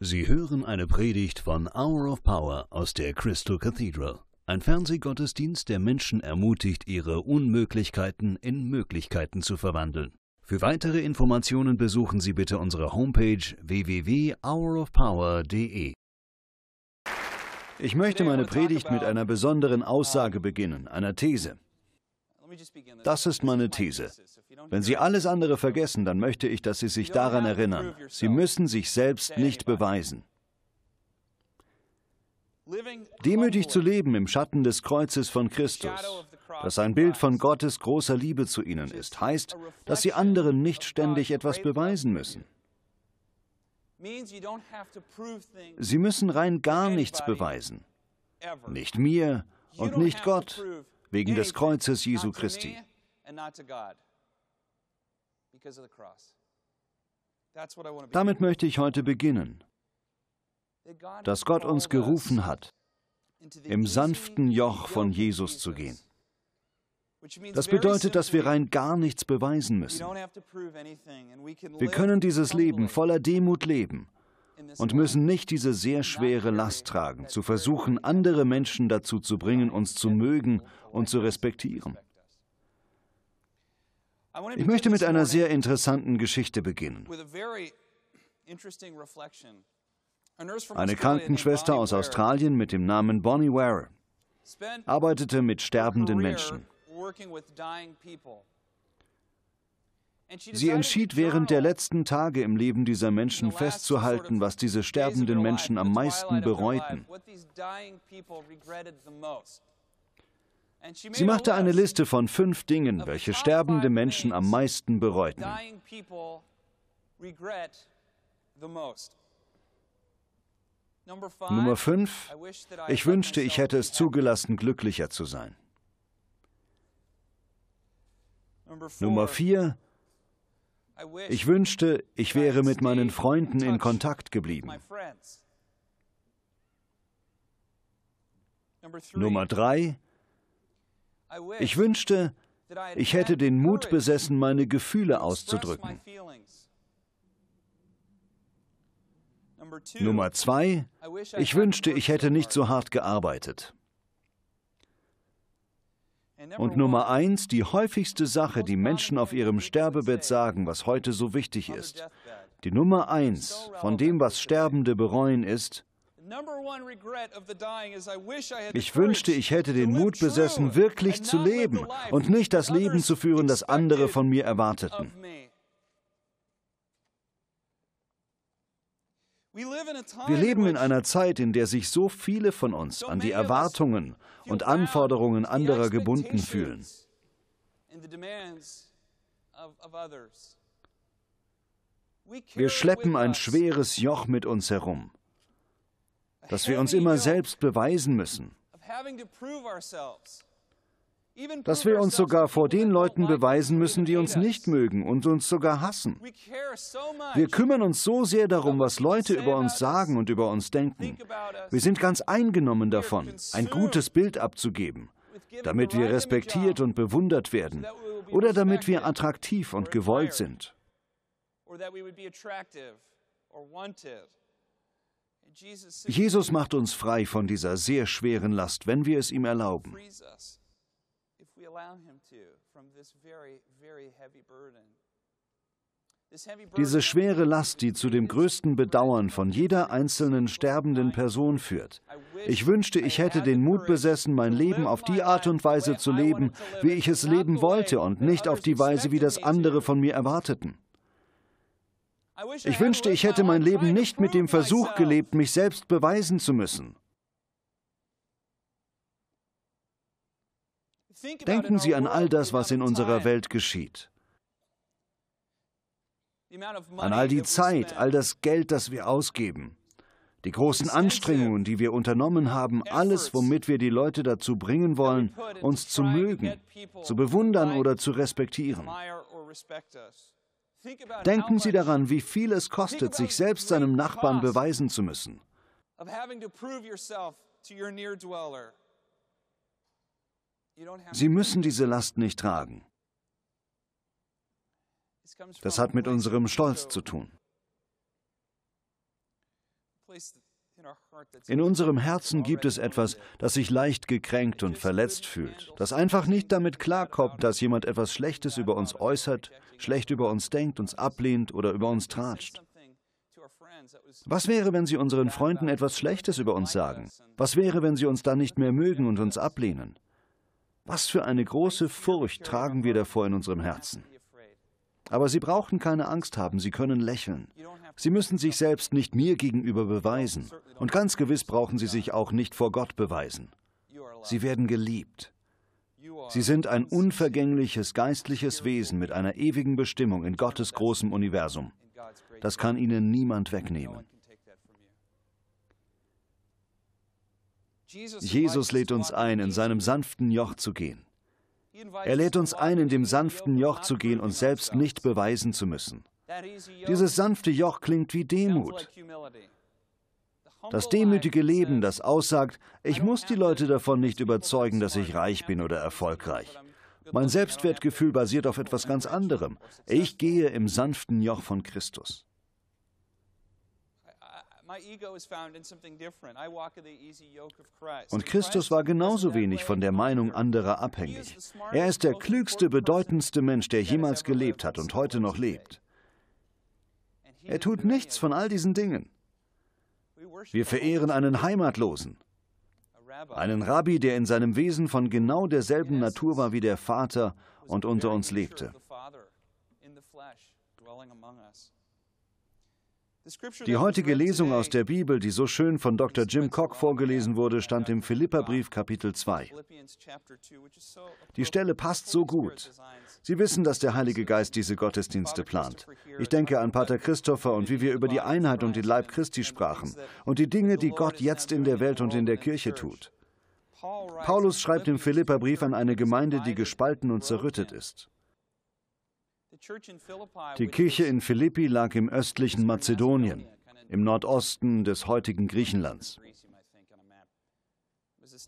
Sie hören eine Predigt von Hour of Power aus der Crystal Cathedral, ein Fernsehgottesdienst, der Menschen ermutigt, ihre Unmöglichkeiten in Möglichkeiten zu verwandeln. Für weitere Informationen besuchen Sie bitte unsere Homepage www.hourofpower.de. Ich möchte meine Predigt mit einer besonderen Aussage beginnen, einer These. Das ist meine These. Wenn Sie alles andere vergessen, dann möchte ich, dass Sie sich daran erinnern. Sie müssen sich selbst nicht beweisen. Demütig zu leben im Schatten des Kreuzes von Christus, das ein Bild von Gottes großer Liebe zu ihnen ist, heißt, dass sie anderen nicht ständig etwas beweisen müssen. Sie müssen rein gar nichts beweisen. Nicht mir und nicht Gott wegen des Kreuzes Jesu Christi. Damit möchte ich heute beginnen, dass Gott uns gerufen hat, im sanften Joch von Jesus zu gehen. Das bedeutet, dass wir rein gar nichts beweisen müssen. Wir können dieses Leben voller Demut leben und müssen nicht diese sehr schwere Last tragen, zu versuchen, andere Menschen dazu zu bringen, uns zu mögen und zu respektieren. Ich möchte mit einer sehr interessanten Geschichte beginnen. Eine Krankenschwester aus Australien mit dem Namen Bonnie Ware arbeitete mit sterbenden Menschen. Sie entschied während der letzten Tage im Leben dieser Menschen festzuhalten, was diese sterbenden Menschen am meisten bereuten. Sie machte eine Liste von fünf Dingen, welche sterbende Menschen am meisten bereuten. Nummer fünf: Ich wünschte, ich hätte es zugelassen, glücklicher zu sein. Nummer vier: ich wünschte, ich wäre mit meinen Freunden in Kontakt geblieben. Nummer drei. Ich wünschte, ich hätte den Mut besessen, meine Gefühle auszudrücken. Nummer zwei. Ich wünschte, ich hätte nicht so hart gearbeitet. Und Nummer eins, die häufigste Sache, die Menschen auf ihrem Sterbebett sagen, was heute so wichtig ist. Die Nummer eins von dem, was Sterbende bereuen, ist, ich wünschte, ich hätte den Mut besessen, wirklich zu leben und nicht das Leben zu führen, das andere von mir erwarteten. Wir leben in einer Zeit, in der sich so viele von uns an die Erwartungen und Anforderungen anderer gebunden fühlen. Wir schleppen ein schweres Joch mit uns herum, das wir uns immer selbst beweisen müssen dass wir uns sogar vor den Leuten beweisen müssen, die uns nicht mögen und uns sogar hassen. Wir kümmern uns so sehr darum, was Leute über uns sagen und über uns denken. Wir sind ganz eingenommen davon, ein gutes Bild abzugeben, damit wir respektiert und bewundert werden oder damit wir attraktiv und gewollt sind. Jesus macht uns frei von dieser sehr schweren Last, wenn wir es ihm erlauben. Diese schwere Last, die zu dem größten Bedauern von jeder einzelnen sterbenden Person führt. Ich wünschte, ich hätte den Mut besessen, mein Leben auf die Art und Weise zu leben, wie ich es leben wollte und nicht auf die Weise, wie das andere von mir erwarteten. Ich wünschte, ich hätte mein Leben nicht mit dem Versuch gelebt, mich selbst beweisen zu müssen. Denken Sie an all das, was in unserer Welt geschieht. An all die Zeit, all das Geld, das wir ausgeben, die großen Anstrengungen, die wir unternommen haben, alles, womit wir die Leute dazu bringen wollen, uns zu mögen, zu bewundern oder zu respektieren. Denken Sie daran, wie viel es kostet, sich selbst seinem Nachbarn beweisen zu müssen. Sie müssen diese Last nicht tragen. Das hat mit unserem Stolz zu tun. In unserem Herzen gibt es etwas, das sich leicht gekränkt und verletzt fühlt, das einfach nicht damit klarkommt, dass jemand etwas Schlechtes über uns äußert, schlecht über uns denkt, uns ablehnt oder über uns tratscht. Was wäre, wenn sie unseren Freunden etwas Schlechtes über uns sagen? Was wäre, wenn sie uns dann nicht mehr mögen und uns ablehnen? Was für eine große Furcht tragen wir davor in unserem Herzen. Aber sie brauchen keine Angst haben, sie können lächeln. Sie müssen sich selbst nicht mir gegenüber beweisen. Und ganz gewiss brauchen sie sich auch nicht vor Gott beweisen. Sie werden geliebt. Sie sind ein unvergängliches geistliches Wesen mit einer ewigen Bestimmung in Gottes großem Universum. Das kann ihnen niemand wegnehmen. Jesus lädt uns ein, in seinem sanften Joch zu gehen. Er lädt uns ein, in dem sanften Joch zu gehen und selbst nicht beweisen zu müssen. Dieses sanfte Joch klingt wie Demut. Das demütige Leben, das aussagt, ich muss die Leute davon nicht überzeugen, dass ich reich bin oder erfolgreich. Mein Selbstwertgefühl basiert auf etwas ganz anderem. Ich gehe im sanften Joch von Christus. Und Christus war genauso wenig von der Meinung anderer abhängig. Er ist der klügste, bedeutendste Mensch, der jemals gelebt hat und heute noch lebt. Er tut nichts von all diesen Dingen. Wir verehren einen Heimatlosen, einen Rabbi, der in seinem Wesen von genau derselben Natur war wie der Vater und unter uns lebte. Die heutige Lesung aus der Bibel, die so schön von Dr. Jim Cock vorgelesen wurde, stand im Philipperbrief Kapitel 2. Die Stelle passt so gut. Sie wissen, dass der Heilige Geist diese Gottesdienste plant. Ich denke an Pater Christopher und wie wir über die Einheit und den Leib Christi sprachen und die Dinge, die Gott jetzt in der Welt und in der Kirche tut. Paulus schreibt im Philipperbrief an eine Gemeinde, die gespalten und zerrüttet ist. Die Kirche in Philippi lag im östlichen Mazedonien, im Nordosten des heutigen Griechenlands.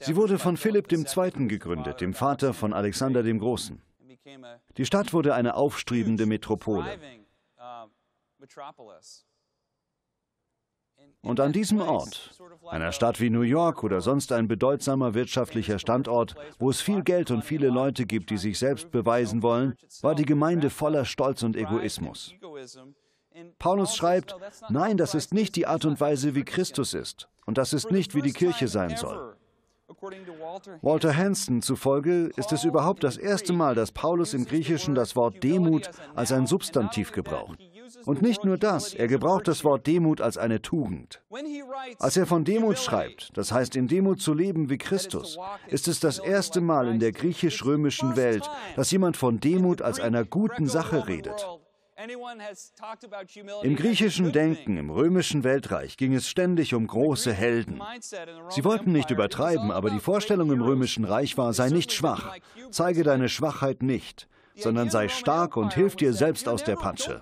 Sie wurde von Philipp II. gegründet, dem Vater von Alexander dem Großen. Die Stadt wurde eine aufstrebende Metropole. Und an diesem Ort, einer Stadt wie New York oder sonst ein bedeutsamer wirtschaftlicher Standort, wo es viel Geld und viele Leute gibt, die sich selbst beweisen wollen, war die Gemeinde voller Stolz und Egoismus. Paulus schreibt, nein, das ist nicht die Art und Weise, wie Christus ist. Und das ist nicht, wie die Kirche sein soll. Walter Hansen zufolge ist es überhaupt das erste Mal, dass Paulus im Griechischen das Wort Demut als ein Substantiv gebraucht. Und nicht nur das, er gebraucht das Wort Demut als eine Tugend. Als er von Demut schreibt, das heißt in Demut zu leben wie Christus, ist es das erste Mal in der griechisch-römischen Welt, dass jemand von Demut als einer guten Sache redet. Im griechischen Denken, im römischen Weltreich ging es ständig um große Helden. Sie wollten nicht übertreiben, aber die Vorstellung im römischen Reich war, sei nicht schwach, zeige deine Schwachheit nicht, sondern sei stark und hilf dir selbst aus der Patsche.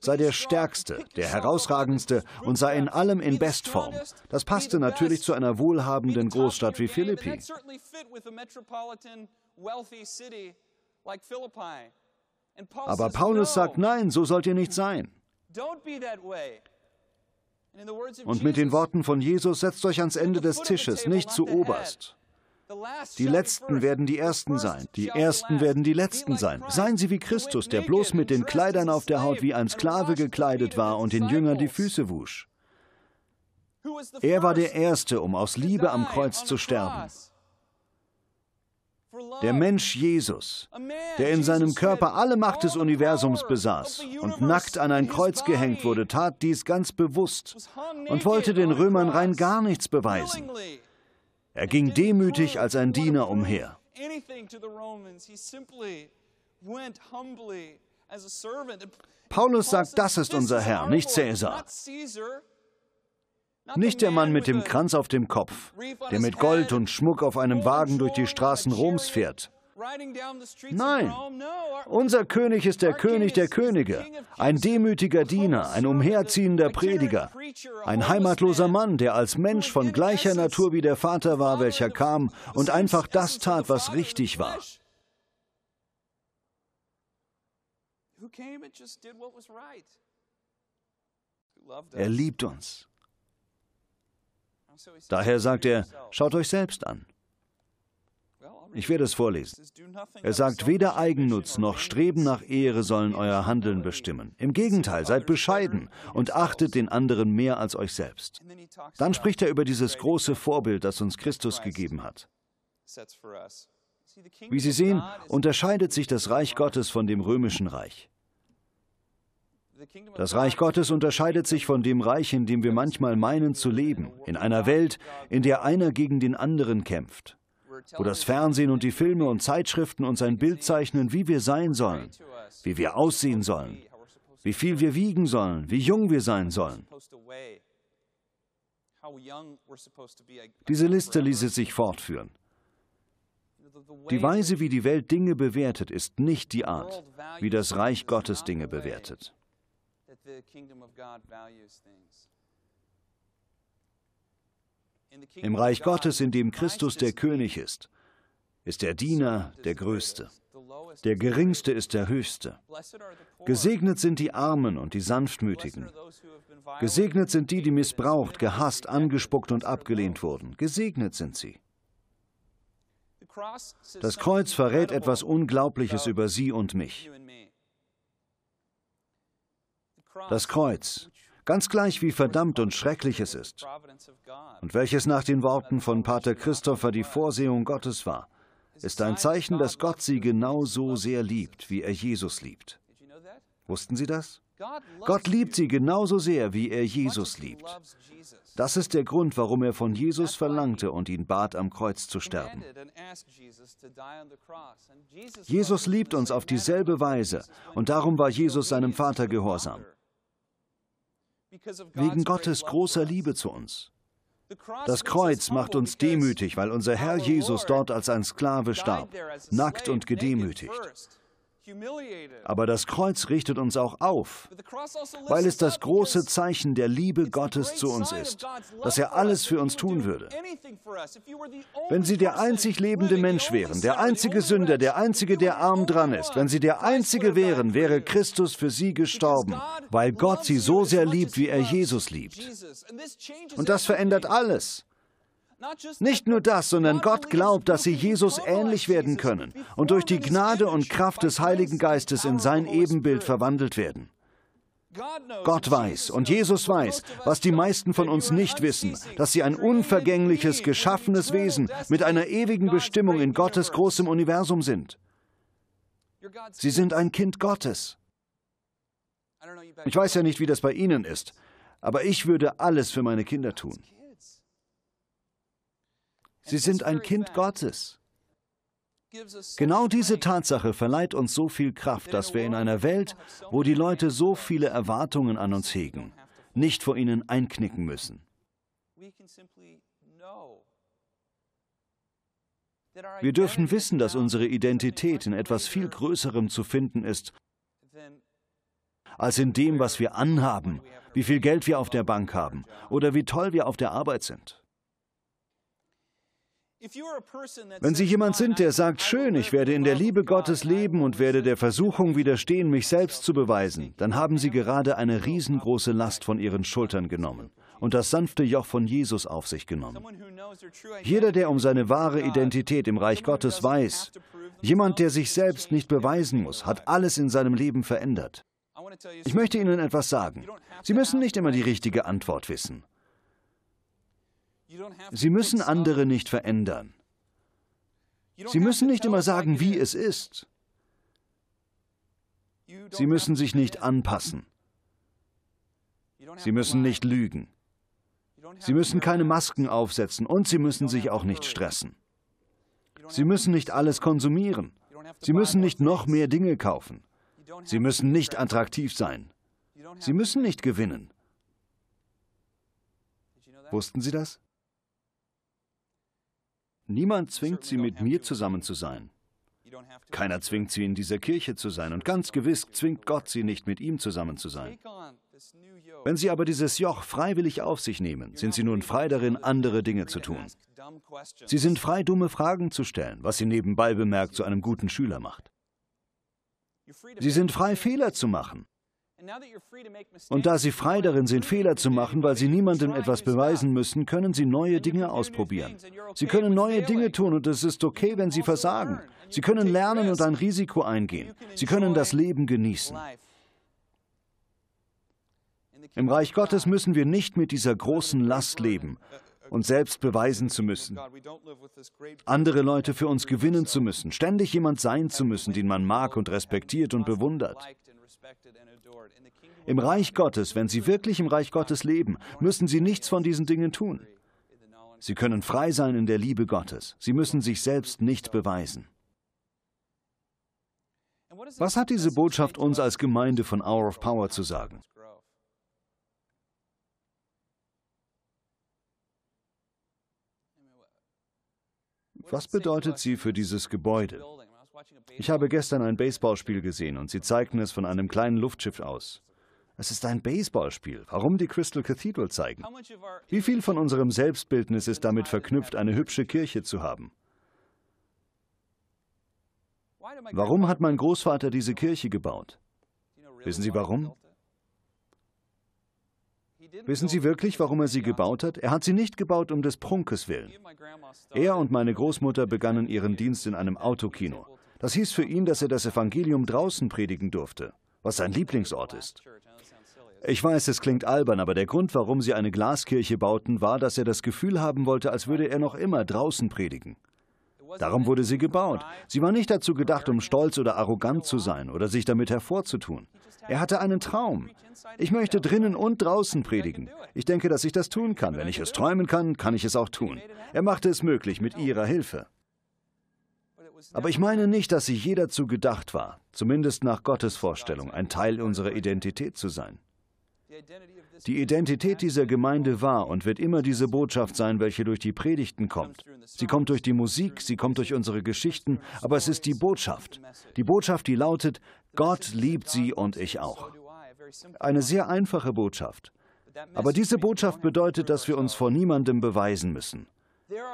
Sei der Stärkste, der Herausragendste und sei in allem in Bestform. Das passte natürlich zu einer wohlhabenden Großstadt wie Philippi. Aber Paulus sagt, nein, so sollt ihr nicht sein. Und mit den Worten von Jesus, setzt euch ans Ende des Tisches, nicht zu oberst. Die Letzten werden die Ersten sein, die Ersten werden die Letzten sein. Seien sie wie Christus, der bloß mit den Kleidern auf der Haut wie ein Sklave gekleidet war und den Jüngern die Füße wusch. Er war der Erste, um aus Liebe am Kreuz zu sterben. Der Mensch Jesus, der in seinem Körper alle Macht des Universums besaß und nackt an ein Kreuz gehängt wurde, tat dies ganz bewusst und wollte den Römern rein gar nichts beweisen. Er ging demütig als ein Diener umher. Paulus sagt, das ist unser Herr, nicht Caesar. Nicht der Mann mit dem Kranz auf dem Kopf, der mit Gold und Schmuck auf einem Wagen durch die Straßen Roms fährt. Nein, unser König ist der König der Könige, ein demütiger Diener, ein umherziehender Prediger, ein heimatloser Mann, der als Mensch von gleicher Natur wie der Vater war, welcher kam und einfach das tat, was richtig war. Er liebt uns. Daher sagt er, schaut euch selbst an. Ich werde es vorlesen. Er sagt, weder Eigennutz noch Streben nach Ehre sollen euer Handeln bestimmen. Im Gegenteil, seid bescheiden und achtet den anderen mehr als euch selbst. Dann spricht er über dieses große Vorbild, das uns Christus gegeben hat. Wie Sie sehen, unterscheidet sich das Reich Gottes von dem römischen Reich. Das Reich Gottes unterscheidet sich von dem Reich, in dem wir manchmal meinen zu leben, in einer Welt, in der einer gegen den anderen kämpft wo das Fernsehen und die Filme und Zeitschriften uns ein Bild zeichnen, wie wir sein sollen, wie wir aussehen sollen, wie viel wir wiegen sollen, wie jung wir sein sollen. Diese Liste ließe sich fortführen. Die Weise, wie die Welt Dinge bewertet, ist nicht die Art, wie das Reich Gottes Dinge bewertet. Im Reich Gottes, in dem Christus der König ist, ist der Diener der Größte. Der Geringste ist der Höchste. Gesegnet sind die Armen und die Sanftmütigen. Gesegnet sind die, die missbraucht, gehasst, angespuckt und abgelehnt wurden. Gesegnet sind sie. Das Kreuz verrät etwas Unglaubliches über sie und mich. Das Kreuz, Ganz gleich, wie verdammt und schrecklich es ist. Und welches nach den Worten von Pater Christopher die Vorsehung Gottes war, ist ein Zeichen, dass Gott sie genauso sehr liebt, wie er Jesus liebt. Wussten Sie das? Gott liebt sie genauso sehr, wie er Jesus liebt. Das ist der Grund, warum er von Jesus verlangte und ihn bat, am Kreuz zu sterben. Jesus liebt uns auf dieselbe Weise und darum war Jesus seinem Vater gehorsam wegen Gottes großer Liebe zu uns. Das Kreuz macht uns demütig, weil unser Herr Jesus dort als ein Sklave starb, nackt und gedemütigt. Aber das Kreuz richtet uns auch auf, also weil es das große Zeichen der Liebe Gottes zu uns ist, dass er alles für uns tun würde. Wenn Sie der einzig lebende Mensch wären, der einzige Sünder, der einzige, der arm dran ist, wenn Sie der einzige wären, wäre Christus für Sie gestorben, weil Gott Sie so sehr liebt, wie er Jesus liebt. Und das verändert alles. Nicht nur das, sondern Gott glaubt, dass sie Jesus ähnlich werden können und durch die Gnade und Kraft des Heiligen Geistes in sein Ebenbild verwandelt werden. Gott weiß und Jesus weiß, was die meisten von uns nicht wissen, dass sie ein unvergängliches, geschaffenes Wesen mit einer ewigen Bestimmung in Gottes großem Universum sind. Sie sind ein Kind Gottes. Ich weiß ja nicht, wie das bei Ihnen ist, aber ich würde alles für meine Kinder tun. Sie sind ein Kind Gottes. Genau diese Tatsache verleiht uns so viel Kraft, dass wir in einer Welt, wo die Leute so viele Erwartungen an uns hegen, nicht vor ihnen einknicken müssen. Wir dürfen wissen, dass unsere Identität in etwas viel Größerem zu finden ist, als in dem, was wir anhaben, wie viel Geld wir auf der Bank haben oder wie toll wir auf der Arbeit sind. Wenn Sie jemand sind, der sagt, schön, ich werde in der Liebe Gottes leben und werde der Versuchung widerstehen, mich selbst zu beweisen, dann haben Sie gerade eine riesengroße Last von Ihren Schultern genommen und das sanfte Joch von Jesus auf sich genommen. Jeder, der um seine wahre Identität im Reich Gottes weiß, jemand, der sich selbst nicht beweisen muss, hat alles in seinem Leben verändert. Ich möchte Ihnen etwas sagen. Sie müssen nicht immer die richtige Antwort wissen. Sie müssen andere nicht verändern. Sie müssen nicht immer sagen, wie es ist. Sie müssen sich nicht anpassen. Sie müssen nicht lügen. Sie müssen keine Masken aufsetzen und sie müssen sich auch nicht stressen. Sie müssen nicht alles konsumieren. Sie müssen nicht noch mehr Dinge kaufen. Sie müssen nicht attraktiv sein. Sie müssen nicht gewinnen. Wussten Sie das? Niemand zwingt sie, mit mir zusammen zu sein. Keiner zwingt sie, in dieser Kirche zu sein. Und ganz gewiss zwingt Gott sie nicht, mit ihm zusammen zu sein. Wenn sie aber dieses Joch freiwillig auf sich nehmen, sind sie nun frei darin, andere Dinge zu tun. Sie sind frei, dumme Fragen zu stellen, was sie nebenbei bemerkt zu einem guten Schüler macht. Sie sind frei, Fehler zu machen. Und da sie frei darin sind, Fehler zu machen, weil sie niemandem etwas beweisen müssen, können sie neue Dinge ausprobieren. Sie können neue Dinge tun und es ist okay, wenn sie also versagen. Sie können lernen und ein Risiko eingehen. Sie können das Leben genießen. Im Reich Gottes müssen wir nicht mit dieser großen Last leben uh, uh, und selbst beweisen zu müssen, andere Leute für uns gewinnen zu müssen, ständig jemand sein zu müssen, den man mag und respektiert und bewundert. Im Reich Gottes, wenn sie wirklich im Reich Gottes leben, müssen sie nichts von diesen Dingen tun. Sie können frei sein in der Liebe Gottes. Sie müssen sich selbst nicht beweisen. Was hat diese Botschaft uns als Gemeinde von Hour of Power zu sagen? Was bedeutet sie für dieses Gebäude? Ich habe gestern ein Baseballspiel gesehen und sie zeigten es von einem kleinen Luftschiff aus. Es ist ein Baseballspiel. Warum die Crystal Cathedral zeigen? Wie viel von unserem Selbstbildnis ist damit verknüpft, eine hübsche Kirche zu haben? Warum hat mein Großvater diese Kirche gebaut? Wissen Sie warum? Wissen Sie wirklich, warum er sie gebaut hat? Er hat sie nicht gebaut um des Prunkes willen. Er und meine Großmutter begannen ihren Dienst in einem Autokino. Das hieß für ihn, dass er das Evangelium draußen predigen durfte, was sein Lieblingsort ist. Ich weiß, es klingt albern, aber der Grund, warum sie eine Glaskirche bauten, war, dass er das Gefühl haben wollte, als würde er noch immer draußen predigen. Darum wurde sie gebaut. Sie war nicht dazu gedacht, um stolz oder arrogant zu sein oder sich damit hervorzutun. Er hatte einen Traum. Ich möchte drinnen und draußen predigen. Ich denke, dass ich das tun kann. Wenn ich es träumen kann, kann ich es auch tun. Er machte es möglich mit ihrer Hilfe. Aber ich meine nicht, dass sie je dazu gedacht war, zumindest nach Gottes Vorstellung, ein Teil unserer Identität zu sein. Die Identität dieser Gemeinde war und wird immer diese Botschaft sein, welche durch die Predigten kommt. Sie kommt durch die Musik, sie kommt durch unsere Geschichten, aber es ist die Botschaft. Die Botschaft, die lautet, Gott liebt sie und ich auch. Eine sehr einfache Botschaft. Aber diese Botschaft bedeutet, dass wir uns vor niemandem beweisen müssen.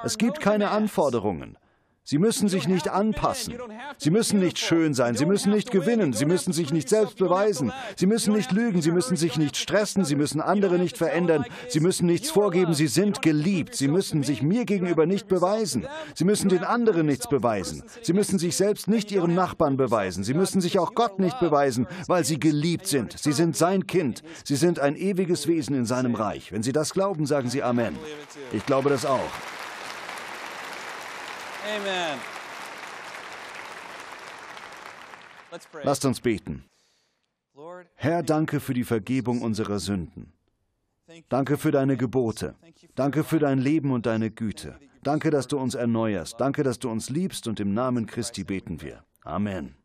Es gibt keine Anforderungen. Sie müssen sich nicht anpassen. Sie müssen nicht schön sein. Sie müssen nicht gewinnen. Sie müssen sich nicht selbst beweisen. Sie müssen nicht lügen. Sie müssen sich nicht stressen. Sie müssen andere nicht verändern. Sie müssen nichts vorgeben. Sie sind geliebt. Sie müssen sich mir gegenüber nicht beweisen. Sie müssen den anderen nichts beweisen. Sie müssen sich selbst nicht ihren Nachbarn beweisen. Sie müssen sich auch Gott nicht beweisen, weil sie geliebt sind. Sie sind sein Kind. Sie sind ein ewiges Wesen in seinem Reich. Wenn Sie das glauben, sagen Sie Amen. Ich glaube das auch. Amen. Lasst uns beten. Herr, danke für die Vergebung unserer Sünden. Danke für deine Gebote. Danke für dein Leben und deine Güte. Danke, dass du uns erneuerst. Danke, dass du uns liebst und im Namen Christi beten wir. Amen.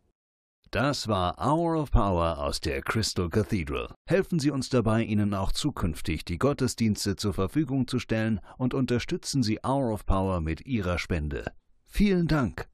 Das war Hour of Power aus der Crystal Cathedral. Helfen Sie uns dabei, Ihnen auch zukünftig die Gottesdienste zur Verfügung zu stellen und unterstützen Sie Hour of Power mit Ihrer Spende. Vielen Dank.